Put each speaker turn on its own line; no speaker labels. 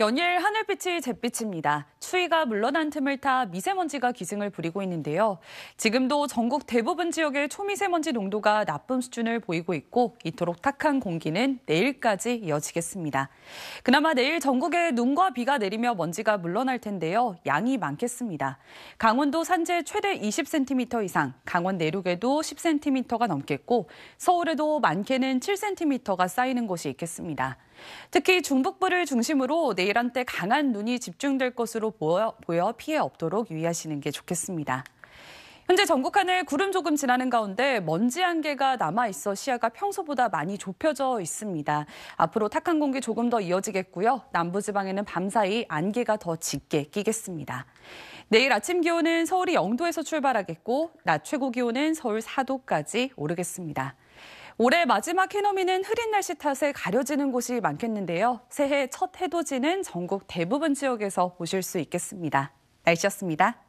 연일 하늘빛이 잿빛입니다. 추위가 물러난 틈을 타 미세먼지가 기승을 부리고 있는데요. 지금도 전국 대부분 지역의 초미세먼지 농도가 나쁨 수준을 보이고 있고 이토록 탁한 공기는 내일까지 이어지겠습니다. 그나마 내일 전국에 눈과 비가 내리며 먼지가 물러날 텐데요. 양이 많겠습니다. 강원도 산지 최대 20cm 이상, 강원 내륙에도 10cm가 넘겠고 서울에도 많게는 7cm가 쌓이는 곳이 있겠습니다. 특히 중북부를 중심으로 내일 한때 강한 눈이 집중될 것으로 보여, 보여 피해 없도록 유의하시는 게 좋겠습니다. 현재 전국 하늘 구름 조금 지나는 가운데 먼지 한 개가 남아 있어 시야가 평소보다 많이 좁혀져 있습니다. 앞으로 탁한 공기 조금 더 이어지겠고요. 남부 지방에는 밤사이 안개가 더 짙게 끼겠습니다. 내일 아침 기온은 서울이 0도에서 출발하겠고 낮 최고 기온은 서울 4도까지 오르겠습니다. 올해 마지막 해넘이는 흐린 날씨 탓에 가려지는 곳이 많겠는데요. 새해 첫 해돋이는 전국 대부분 지역에서 보실 수 있겠습니다. 날씨였습니다.